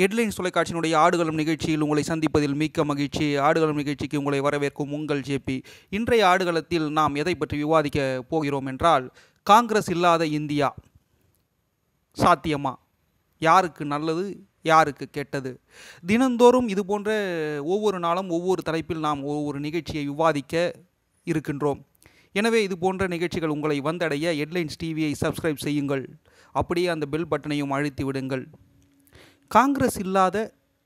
headlines தொலைக்காட்சியினுடைய ஆடுகளும் நிகழ்ச்சியில் உங்களை சந்திப்பதில் மிக்க மகிழ்ச்சி ஆடுகளும் நிகழ்ச்சிக்கு உங்களை வரவேற்கும் உங்கள் ஜேபி இன்றைய ஆடுகளத்தில் நாம் எதை பற்றி விவாதிக்க போகிறோம் என்றால் காங்கிரஸ் இல்லாத இந்தியா சாத்தியமா யாருக்கு நல்லது யாருக்கு கெட்டது தினந்தோறும் இது போன்ற ஒவ்வொரு நாளும் ஒவ்வொரு தலைப்பில் நாம் ஒவ்வொரு நிகழ்ச்சியை விவாதிக்க இருக்கின்றோம் எனவே இது போன்ற நிகழ்ச்சிகள் உங்களை வந்தடைய ஹெட்லைன்ஸ் டிவியை சப்ஸ்கிரைப் செய்யுங்கள் அப்படியே அந்த பெல் பட்டனையும் அழுத்தி விடுங்கள் காங்கிரஸ் இல்லாத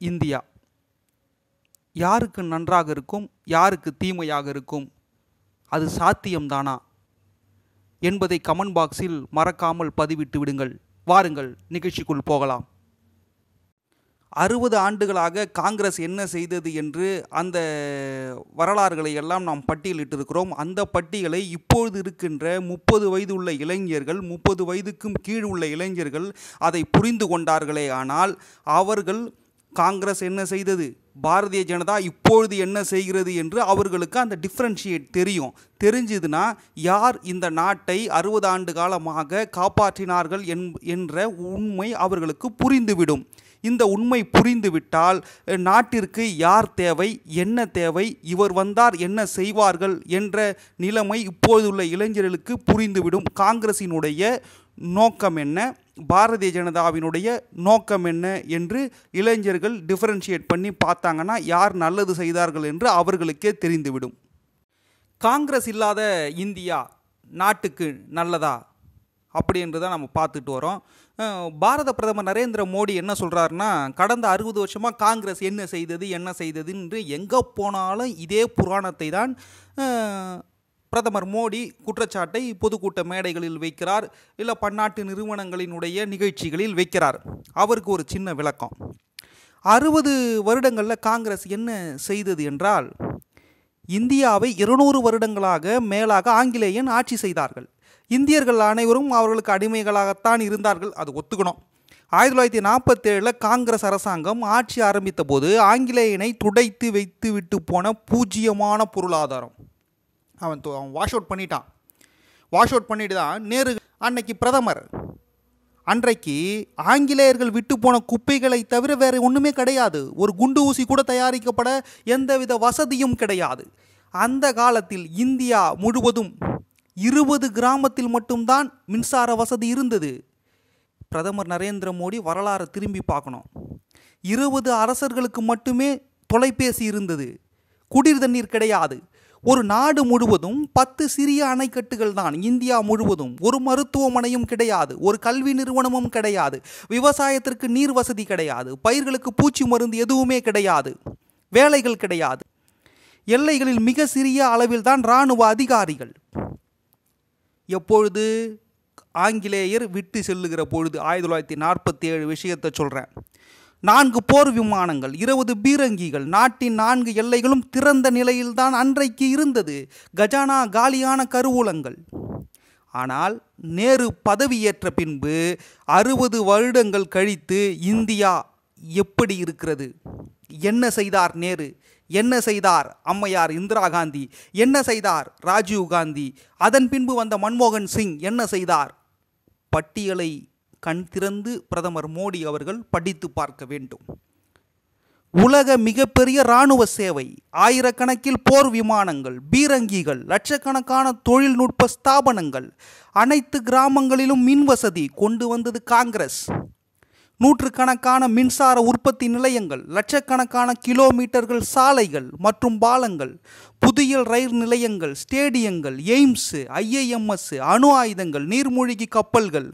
இந்தியா யாருக்கு நன்றாக இருக்கும் யாருக்கு தீமையாக இருக்கும் அது சாத்தியம்தானா என்பதை கமெண்ட் பாக்ஸில் மறக்காமல் பதிவிட்டு விடுங்கள் வாருங்கள் நிகழ்ச்சிக்குள் போகலாம் அறுபது ஆண்டுகளாக காங்கிரஸ் என்ன செய்தது என்று அந்த வரலாறுகளை எல்லாம் நாம் பட்டியலிட்டிருக்கிறோம் அந்த பட்டியலை இப்பொழுது இருக்கின்ற முப்பது வயது உள்ள இளைஞர்கள் முப்பது வயதுக்கும் கீழ் உள்ள இளைஞர்கள் அதை புரிந்து கொண்டார்களே ஆனால் அவர்கள் காங்கிரஸ் என்ன செய்தது பாரதிய ஜனதா இப்பொழுது என்ன செய்கிறது என்று அவர்களுக்கு அந்த டிஃப்ரென்ஷியேட் தெரியும் தெரிஞ்சதுன்னா யார் இந்த நாட்டை அறுபது ஆண்டு காலமாக காப்பாற்றினார்கள் என்ற உண்மை அவர்களுக்கு புரிந்துவிடும் இந்த உண்மை புரிந்துவிட்டால் நாட்டிற்கு யார் தேவை என்ன தேவை இவர் வந்தார் என்ன செய்வார்கள் என்ற நிலைமை இப்போதுள்ள இளைஞர்களுக்கு புரிந்துவிடும் காங்கிரசினுடைய நோக்கம் என்ன பாரதிய ஜனதாவினுடைய நோக்கம் என்ன என்று இளைஞர்கள் டிஃபரன்ஷியேட் பண்ணி பார்த்தாங்கன்னா யார் நல்லது செய்தார்கள் என்று அவர்களுக்கே தெரிந்துவிடும் காங்கிரஸ் இல்லாத இந்தியா நாட்டுக்கு நல்லதா அப்படின்றத நம்ம பார்த்துட்டு வரோம் பாரத பிரதமர் நரேந்திர மோடி என்ன சொல்கிறாருன்னா கடந்த அறுபது வருஷமாக காங்கிரஸ் என்ன செய்தது என்ன செய்தது என்று எங்கே போனாலும் இதே புராணத்தை தான் பிரதமர் மோடி குற்றச்சாட்டை பொதுக்கூட்ட மேடைகளில் வைக்கிறார் இல்லை பன்னாட்டு நிறுவனங்களினுடைய நிகழ்ச்சிகளில் வைக்கிறார் அவருக்கு ஒரு சின்ன விளக்கம் அறுபது வருடங்களில் காங்கிரஸ் என்ன செய்தது என்றால் இந்தியாவை இருநூறு வருடங்களாக மேலாக ஆங்கிலேயன் ஆட்சி செய்தார்கள் இந்தியர்கள் அனைவரும் அவர்களுக்கு அடிமைகளாகத்தான் இருந்தார்கள் அது ஒத்துக்கணும் ஆயிரத்தி தொள்ளாயிரத்தி நாற்பத்தேழில் காங்கிரஸ் அரசாங்கம் ஆட்சி ஆரம்பித்த போது ஆங்கிலேயனை துடைத்து வைத்து விட்டு போன பூஜ்ஜியமான பொருளாதாரம் அவன் அவன் வாஷ் அவுட் பண்ணிட்டான் வாஷ் அவுட் பண்ணிட்டு தான் நேரு அன்னைக்கு பிரதமர் அன்றைக்கு ஆங்கிலேயர்கள் விட்டு போன குப்பைகளை தவிர வேறு ஒன்றுமே கிடையாது ஒரு குண்டு ஊசி கூட தயாரிக்கப்பட எந்தவித வசதியும் கிடையாது அந்த காலத்தில் இந்தியா முழுவதும் இருபது கிராமத்தில் மட்டும்தான் மின்சார வசதி இருந்தது பிரதமர் நரேந்திர மோடி வரலாறு திரும்பி பார்க்கணும் இருபது அரசர்களுக்கு மட்டுமே தொலைபேசி இருந்தது குடிர் தண்ணீர் கிடையாது ஒரு நாடு முழுவதும் பத்து சிறிய அணைக்கட்டுகள் தான் இந்தியா முழுவதும் ஒரு மருத்துவமனையும் கிடையாது ஒரு கல்வி நிறுவனமும் கிடையாது விவசாயத்திற்கு நீர் வசதி கிடையாது பயிர்களுக்கு பூச்சி மருந்து எதுவுமே கிடையாது வேலைகள் கிடையாது எல்லைகளில் மிக சிறிய அளவில்தான் இராணுவ அதிகாரிகள் எப்பொழுது ஆங்கிலேயர் விட்டு செல்லுகிற பொழுது ஆயிரத்தி தொள்ளாயிரத்தி நாற்பத்தி ஏழு விஷயத்தை சொல்கிறேன் நான்கு போர் விமானங்கள் இருபது பீரங்கிகள் நாட்டின் நான்கு எல்லைகளும் திறந்த நிலையில்தான் அன்றைக்கு இருந்தது கஜானா காலியான கருவூலங்கள் ஆனால் நேரு பதவியேற்ற பின்பு அறுபது வருடங்கள் கழித்து இந்தியா எப்படி இருக்கிறது என்ன செய்தார் நேரு என்ன செய்தார் அம்மையார் இந்திரா காந்தி என்ன செய்தார் ராஜீவ் காந்தி அதன் பின்பு வந்த மன்மோகன் சிங் என்ன செய்தார் பட்டியலை கண் திறந்து பிரதமர் மோடி அவர்கள் படித்து பார்க்க வேண்டும் உலக மிகப்பெரிய இராணுவ சேவை ஆயிரக்கணக்கில் போர் விமானங்கள் பீரங்கிகள் லட்சக்கணக்கான தொழில்நுட்ப ஸ்தாபனங்கள் அனைத்து கிராமங்களிலும் மின் வசதி கொண்டு வந்தது காங்கிரஸ் நூற்றுக்கணக்கான மின்சார உற்பத்தி நிலையங்கள் லட்சக்கணக்கான கிலோமீட்டர்கள் சாலைகள் மற்றும் பாலங்கள் புதிய ரயில் நிலையங்கள் ஸ்டேடியங்கள் எய்ம்ஸு ஐஏஎம்எஸ் அணு ஆயுதங்கள் நீர்மூழ்கி கப்பல்கள்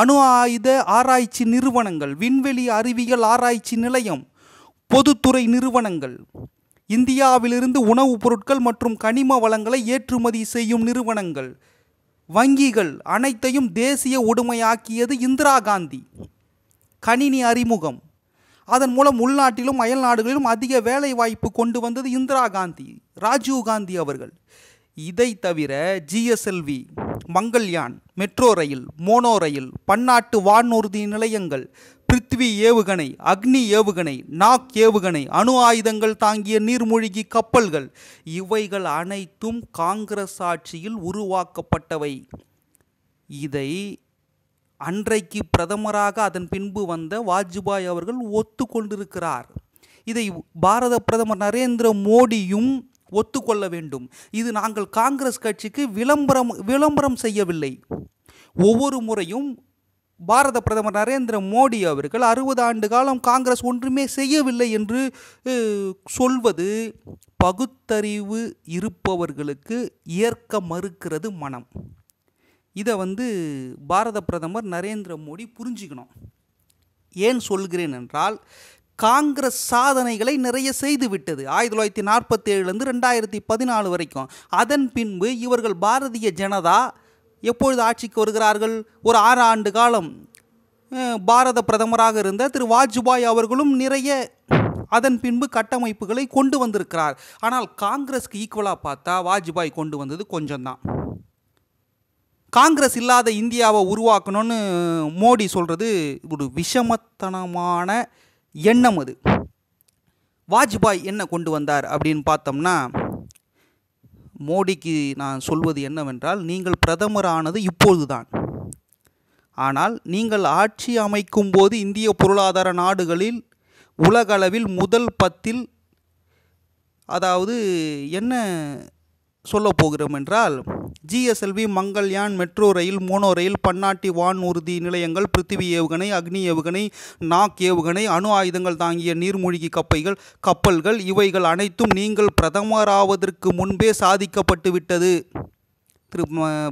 அணு ஆயுத ஆராய்ச்சி நிறுவனங்கள் விண்வெளி அறிவியல் ஆராய்ச்சி நிலையம் பொதுத்துறை நிறுவனங்கள் இந்தியாவிலிருந்து உணவுப் பொருட்கள் மற்றும் கனிம வளங்களை ஏற்றுமதி செய்யும் நிறுவனங்கள் வங்கிகள் அனைத்தையும் தேசிய உடுமையாக்கியது இந்திரா காந்தி கணினி அறிமுகம் அதன் மூலம் உள்நாட்டிலும் அயல் நாடுகளிலும் அதிக வேலை வாய்ப்பு கொண்டு வந்தது இந்திரா காந்தி ராஜீவ் காந்தி அவர்கள் இதை தவிர GSLV Mangalyaan metro rail mono rail பன்னாட்டு வானூர்தி நிலையங்கள் பிருத்வி ஏவுகணை அக்னி ஏவுகணை நாக் ஏவுகணை அணு ஆயுதங்கள் தாங்கிய நீர்மூழ்கி கப்பல்கள் இவைகள் அனைத்தும் காங்கிரஸ் ஆட்சியில் உருவாக்கப்பட்டவை இதை அன்றைக்கு பிரதமராக அதன் பின்பு வந்த வாஜ்பாய் அவர்கள் ஒத்துக்கொண்டிருக்கிறார் இதை பாரத பிரதமர் நரேந்திர மோடியும் ஒத்துக்கொள்ள வேண்டும் இது நாங்கள் காங்கிரஸ் கட்சிக்கு விளம்பரம் விளம்பரம் செய்யவில்லை ஒவ்வொரு முறையும் பாரத பிரதமர் நரேந்திர மோடி அவர்கள் அறுபது ஆண்டு காலம் காங்கிரஸ் ஒன்றுமே செய்யவில்லை என்று சொல்வது பகுத்தறிவு இருப்பவர்களுக்கு ஏற்க மறுக்கிறது மனம் இதை வந்து பாரத பிரதமர் நரேந்திர மோடி புரிஞ்சுக்கணும் ஏன் சொல்கிறேன் என்றால் காங்கிரஸ் சாதனைகளை நிறைய செய்து விட்டது ஆயிரத்தி தொள்ளாயிரத்தி நாற்பத்தி ஏழுலேருந்து ரெண்டாயிரத்தி பதினாலு வரைக்கும் அதன் பின்பு இவர்கள் பாரதிய ஜனதா எப்பொழுது ஆட்சிக்கு வருகிறார்கள் ஒரு ஆறு ஆண்டு காலம் பாரத பிரதமராக இருந்த திரு வாஜ்பாய் அவர்களும் நிறைய அதன் பின்பு கட்டமைப்புகளை கொண்டு வந்திருக்கிறார் ஆனால் காங்கிரஸ்க்கு ஈக்குவலாக பார்த்தா வாஜ்பாய் கொண்டு வந்தது கொஞ்சம்தான் காங்கிரஸ் இல்லாத இந்தியாவை உருவாக்கணும்னு மோடி சொல்கிறது ஒரு விஷமத்தனமான எண்ணம் அது வாஜ்பாய் என்ன கொண்டு வந்தார் அப்படின்னு பார்த்தோம்னா மோடிக்கு நான் சொல்வது என்னவென்றால் நீங்கள் பிரதமர் ஆனது இப்பொழுதுதான் ஆனால் நீங்கள் ஆட்சி அமைக்கும் போது இந்திய பொருளாதார நாடுகளில் உலகளவில் முதல் பத்தில் அதாவது என்ன சொல்ல போகிறோம் என்றால் GSLV Mangalyaan metro rail mono rail பன்னாட்டி வானூர்தி நிலையங்கள் பிருத்திவி ஏவுகணை அக்னி ஏவுகணை நாக் ஏவுகணை அணு ஆயுதங்கள் தாங்கிய நீர்மூழ்கி கப்பைகள் கப்பல்கள் இவைகள் அனைத்தும் நீங்கள் பிரதமராவதற்கு முன்பே சாதிக்கப்பட்டு விட்டது திரு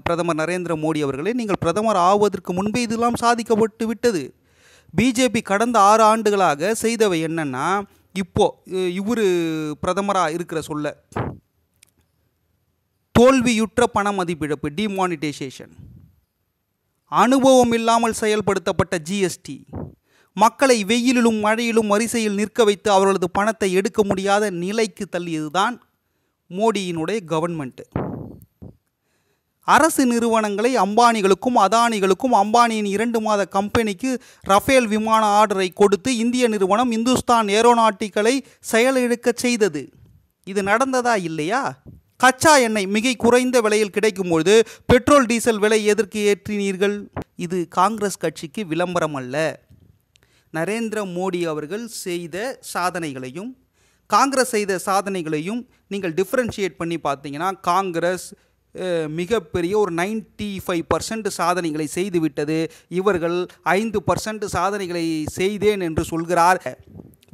பிரதமர் நரேந்திர மோடி அவர்களே நீங்கள் பிரதமர் ஆவதற்கு முன்பே இதெல்லாம் சாதிக்கப்பட்டு விட்டது பிஜேபி கடந்த ஆறு ஆண்டுகளாக செய்தவை என்னென்னா இப்போது இவர் பிரதமராக இருக்கிற சொல்ல தோல்வியுற்ற பண மதிப்பிழப்பு டிமானிட்டைசேஷன் அனுபவம் இல்லாமல் செயல்படுத்தப்பட்ட ஜிஎஸ்டி மக்களை வெயிலிலும் மழையிலும் வரிசையில் நிற்க வைத்து அவர்களது பணத்தை எடுக்க முடியாத நிலைக்கு தள்ளியதுதான் மோடியினுடைய கவர்மெண்ட்டு அரசு நிறுவனங்களை அம்பானிகளுக்கும் அதானிகளுக்கும் அம்பானியின் இரண்டு மாத கம்பெனிக்கு ரஃபேல் விமான ஆர்டரை கொடுத்து இந்திய நிறுவனம் இந்துஸ்தான் ஏரோநாட்டிக்களை செயலிழக்கச் செய்தது இது நடந்ததா இல்லையா கச்சா எண்ணெய் மிக குறைந்த விலையில் கிடைக்கும் பொழுது பெட்ரோல் டீசல் விலை எதற்கு ஏற்றினீர்கள் இது காங்கிரஸ் கட்சிக்கு விளம்பரம் அல்ல நரேந்திர மோடி அவர்கள் செய்த சாதனைகளையும் காங்கிரஸ் செய்த சாதனைகளையும் நீங்கள் டிஃப்ரென்ஷியேட் பண்ணி பார்த்தீங்கன்னா காங்கிரஸ் மிகப்பெரிய ஒரு நைன்டி ஃபைவ் பர்சன்ட் சாதனைகளை செய்துவிட்டது இவர்கள் ஐந்து பர்சன்ட் சாதனைகளை செய்தேன் என்று சொல்கிறார்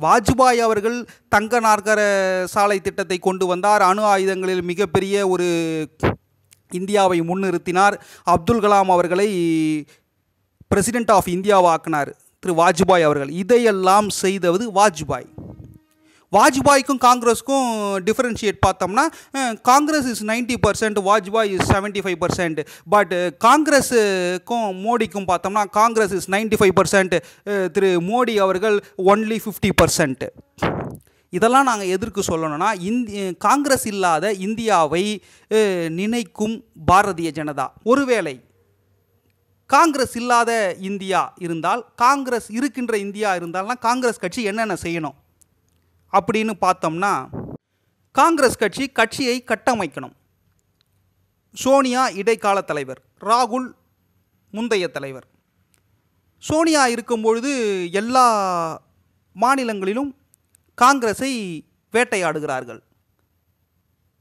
வாஜ்பாய் அவர்கள் தங்க நாற்கர சாலை திட்டத்தை கொண்டு வந்தார் அணு ஆயுதங்களில் மிகப்பெரிய ஒரு இந்தியாவை முன்னிறுத்தினார் அப்துல் கலாம் அவர்களை பிரசிடென்ட் ஆஃப் இந்தியாவாக்குனார் திரு வாஜ்பாய் அவர்கள் இதையெல்லாம் செய்தவது வாஜ்பாய் வாஜ்பாய்க்கும் காங்கிரஸுக்கும் டிஃப்ரென்ஷியேட் பார்த்தோம்னா Congress is ninety percent Vajpayee is seventy five percent but காங்கிரஸுக்கும் மோடிக்கும் பார்த்தோம்னா Congress is ninety five percent திரு மோடி அவர்கள் ஒன்லி ஃபிஃப்டி பர்சன்ட் இதெல்லாம் நாங்கள் எதிர்க்கு சொல்லணும்னா இந்தி காங்கிரஸ் இல்லாத இந்தியாவை நினைக்கும் பாரதிய ஜனதா ஒருவேளை காங்கிரஸ் இல்லாத இந்தியா இருந்தால் காங்கிரஸ் இருக்கின்ற இந்தியா இருந்தால்னா காங்கிரஸ் கட்சி என்னென்ன செய்யணும் அப்படின்னு பார்த்தோம்னா காங்கிரஸ் கட்சி கட்சியை கட்டமைக்கணும் சோனியா இடைக்கால தலைவர் ராகுல் முந்தைய தலைவர் சோனியா இருக்கும்பொழுது எல்லா மாநிலங்களிலும் காங்கிரஸை வேட்டையாடுகிறார்கள்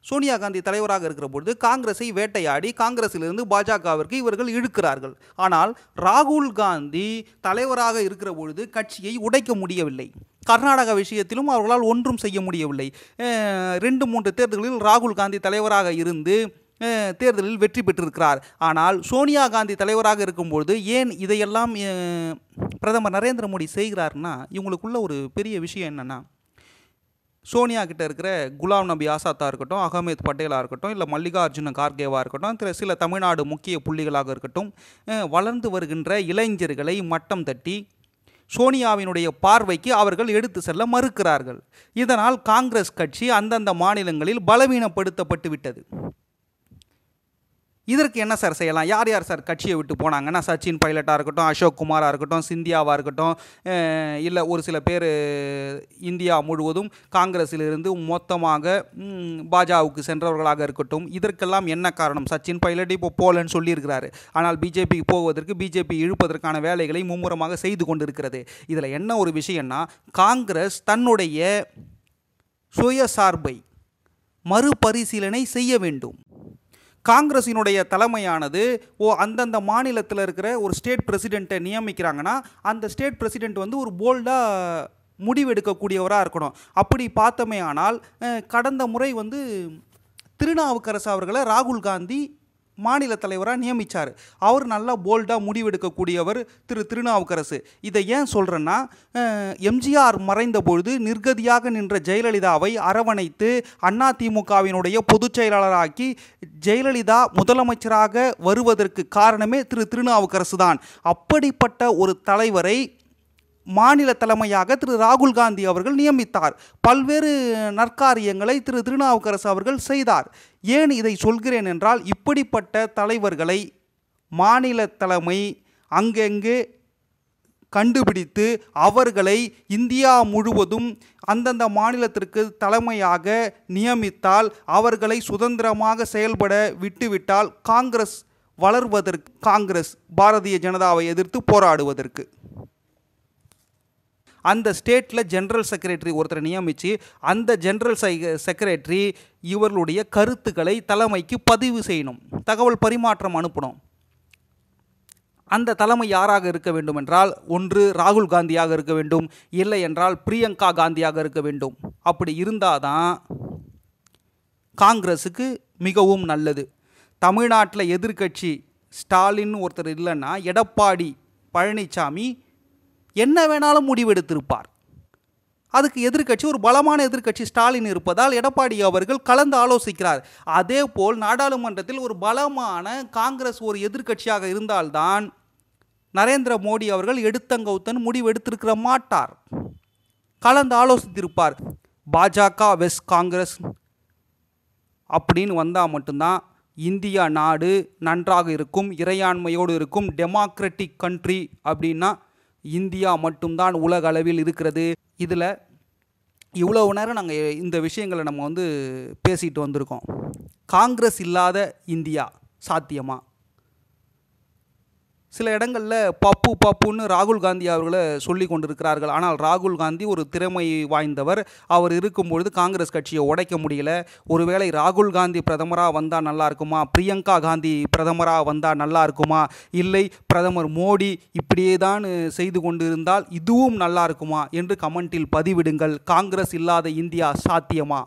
சோனியா காந்தி தலைவராக இருக்கிற பொழுது காங்கிரஸை வேட்டையாடி காங்கிரஸிலிருந்து பாஜகவிற்கு இவர்கள் இழுக்கிறார்கள் ஆனால் ராகுல் காந்தி தலைவராக இருக்கிற பொழுது கட்சியை உடைக்க முடியவில்லை கர்நாடக விஷயத்திலும் அவர்களால் ஒன்றும் செய்ய முடியவில்லை ரெண்டு மூன்று தேர்தல்களில் ராகுல் காந்தி தலைவராக இருந்து தேர்தலில் வெற்றி பெற்றிருக்கிறார் ஆனால் சோனியா காந்தி தலைவராக இருக்கும்பொழுது ஏன் இதையெல்லாம் பிரதமர் நரேந்திர மோடி செய்கிறார்னா இவங்களுக்குள்ள ஒரு பெரிய விஷயம் என்னென்னா சோனியா கிட்ட இருக்கிற குலாம் நபி ஆசாத்தாக இருக்கட்டும் அகமது பட்டேலாக இருக்கட்டும் இல்லை மல்லிகார்ஜுன கார்கேவாக இருக்கட்டும் சில தமிழ்நாடு முக்கிய புள்ளிகளாக இருக்கட்டும் வளர்ந்து வருகின்ற இளைஞர்களை மட்டம் தட்டி சோனியாவினுடைய பார்வைக்கு அவர்கள் எடுத்து செல்ல மறுக்கிறார்கள் இதனால் காங்கிரஸ் கட்சி அந்தந்த மாநிலங்களில் பலவீனப்படுத்தப்பட்டு விட்டது இதற்கு என்ன சார் செய்யலாம் யார் யார் சார் கட்சியை விட்டு போனாங்கன்னா சச்சின் பைலட்டாக இருக்கட்டும் அசோக் குமாராக இருக்கட்டும் சிந்தியாவாக இருக்கட்டும் இல்லை ஒரு சில பேர் இந்தியா முழுவதும் காங்கிரஸிலிருந்து மொத்தமாக பாஜகவுக்கு சென்றவர்களாக இருக்கட்டும் இதற்கெல்லாம் என்ன காரணம் சச்சின் பைலட் இப்போ போலன்னு சொல்லியிருக்கிறாரு ஆனால் பிஜேபிக்கு போவதற்கு பிஜேபி இழுப்பதற்கான வேலைகளை மும்முரமாக செய்து கொண்டிருக்கிறது இதில் என்ன ஒரு விஷயம்னா காங்கிரஸ் தன்னுடைய சுயசார்பை மறுபரிசீலனை செய்ய வேண்டும் காங்கிரஸினுடைய தலைமையானது ஓ அந்தந்த மாநிலத்தில் இருக்கிற ஒரு ஸ்டேட் பிரசிடெண்ட்டை நியமிக்கிறாங்கன்னா அந்த ஸ்டேட் பிரசிடெண்ட் வந்து ஒரு போல்டாக முடிவெடுக்கக்கூடியவராக இருக்கணும் அப்படி பார்த்தமே ஆனால் கடந்த முறை வந்து திருநாவுக்கரசு அவர்களை ராகுல் காந்தி மாநில தலைவராக நியமித்தார் அவர் நல்லா போல்டாக முடிவெடுக்கக்கூடியவர் திரு திருநாவுக்கரசு இதை ஏன் சொல்கிறேன்னா எம்ஜிஆர் மறைந்த பொழுது நிர்கதியாக நின்ற ஜெயலலிதாவை அரவணைத்து அதிமுகவினுடைய பொதுச் செயலாளராக்கி ஜெயலலிதா முதலமைச்சராக வருவதற்கு காரணமே திரு திருநாவுக்கரசு தான் அப்படிப்பட்ட ஒரு தலைவரை மாநில தலைமையாக திரு ராகுல் காந்தி அவர்கள் நியமித்தார் பல்வேறு நற்காரியங்களை திரு திருநாவுக்கரசு அவர்கள் செய்தார் ஏன் இதை சொல்கிறேன் என்றால் இப்படிப்பட்ட தலைவர்களை மாநில தலைமை அங்கெங்கே கண்டுபிடித்து அவர்களை இந்தியா முழுவதும் அந்தந்த மாநிலத்திற்கு தலைமையாக நியமித்தால் அவர்களை சுதந்திரமாக செயல்பட விட்டுவிட்டால் காங்கிரஸ் வளர்வதற்கு காங்கிரஸ் பாரதிய ஜனதாவை எதிர்த்து போராடுவதற்கு அந்த ஸ்டேட்டில் ஜென்ரல் செக்ரட்டரி ஒருத்தரை நியமித்து அந்த ஜென்ரல் செக்ரட்டரி இவர்களுடைய கருத்துக்களை தலைமைக்கு பதிவு செய்யணும் தகவல் பரிமாற்றம் அனுப்பணும் அந்த தலைமை யாராக இருக்க வேண்டும் என்றால் ஒன்று ராகுல் காந்தியாக இருக்க வேண்டும் இல்லை என்றால் பிரியங்கா காந்தியாக இருக்க வேண்டும் அப்படி இருந்தால் தான் காங்கிரஸுக்கு மிகவும் நல்லது தமிழ்நாட்டில் எதிர்கட்சி ஸ்டாலின் ஒருத்தர் இல்லைன்னா எடப்பாடி பழனிசாமி என்ன வேணாலும் முடிவெடுத்திருப்பார் அதுக்கு எதிர்கட்சி ஒரு பலமான எதிர்கட்சி ஸ்டாலின் இருப்பதால் எடப்பாடி அவர்கள் கலந்து ஆலோசிக்கிறார் அதே போல் நாடாளுமன்றத்தில் ஒரு பலமான காங்கிரஸ் ஒரு எதிர்கட்சியாக இருந்தால்தான் நரேந்திர மோடி அவர்கள் எடுத்தங்கௌத்தன் முடிவு எடுத்திருக்கிற மாட்டார் கலந்து ஆலோசித்திருப்பார் பாஜக வெஸ்ட் காங்கிரஸ் அப்படின்னு வந்தால் மட்டும்தான் இந்தியா நாடு நன்றாக இருக்கும் இறையாண்மையோடு இருக்கும் டெமோக்ரட்டிக் கண்ட்ரி அப்படின்னா இந்தியா மட்டும்தான் உலக அளவில் இருக்கிறது இதில் இவ்வளவு நேரம் நாங்கள் இந்த விஷயங்களை நம்ம வந்து பேசிகிட்டு வந்திருக்கோம் காங்கிரஸ் இல்லாத இந்தியா சாத்தியமாக சில இடங்களில் பப்பு பப்புன்னு ராகுல் காந்தி அவர்களை சொல்லி கொண்டிருக்கிறார்கள் ஆனால் ராகுல் காந்தி ஒரு திறமை வாய்ந்தவர் அவர் இருக்கும்பொழுது காங்கிரஸ் கட்சியை உடைக்க முடியல ஒருவேளை ராகுல் காந்தி பிரதமராக வந்தால் நல்லா இருக்குமா பிரியங்கா காந்தி பிரதமராக வந்தால் நல்லா இருக்குமா இல்லை பிரதமர் மோடி இப்படியே தான் செய்து கொண்டிருந்தால் இதுவும் நல்லா இருக்குமா என்று கமெண்ட்டில் பதிவிடுங்கள் காங்கிரஸ் இல்லாத இந்தியா சாத்தியமா